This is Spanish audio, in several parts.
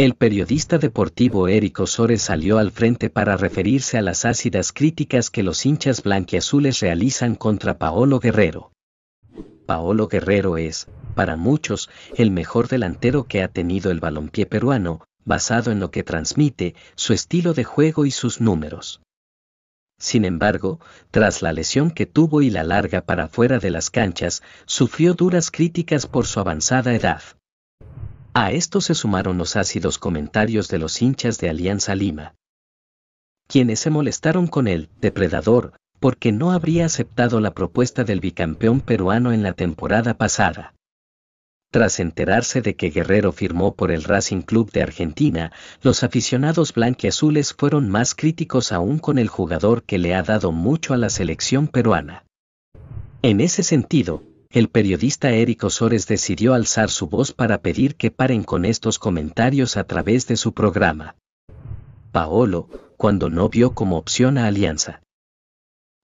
El periodista deportivo Eric Osores salió al frente para referirse a las ácidas críticas que los hinchas blanquiazules realizan contra Paolo Guerrero. Paolo Guerrero es, para muchos, el mejor delantero que ha tenido el balompié peruano, basado en lo que transmite, su estilo de juego y sus números. Sin embargo, tras la lesión que tuvo y la larga para fuera de las canchas, sufrió duras críticas por su avanzada edad. A esto se sumaron los ácidos comentarios de los hinchas de Alianza Lima, quienes se molestaron con el depredador, porque no habría aceptado la propuesta del bicampeón peruano en la temporada pasada. Tras enterarse de que Guerrero firmó por el Racing Club de Argentina, los aficionados blanquiazules fueron más críticos aún con el jugador que le ha dado mucho a la selección peruana. En ese sentido, el periodista Eric Osores decidió alzar su voz para pedir que paren con estos comentarios a través de su programa. Paolo, cuando no vio como opción a Alianza.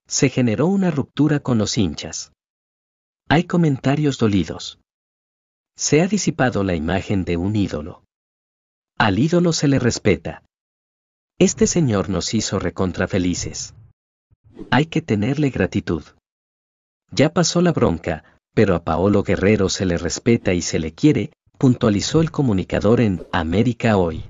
Se generó una ruptura con los hinchas. Hay comentarios dolidos. Se ha disipado la imagen de un ídolo. Al ídolo se le respeta. Este señor nos hizo recontrafelices. Hay que tenerle gratitud. Ya pasó la bronca, pero a Paolo Guerrero se le respeta y se le quiere, puntualizó el comunicador en América Hoy.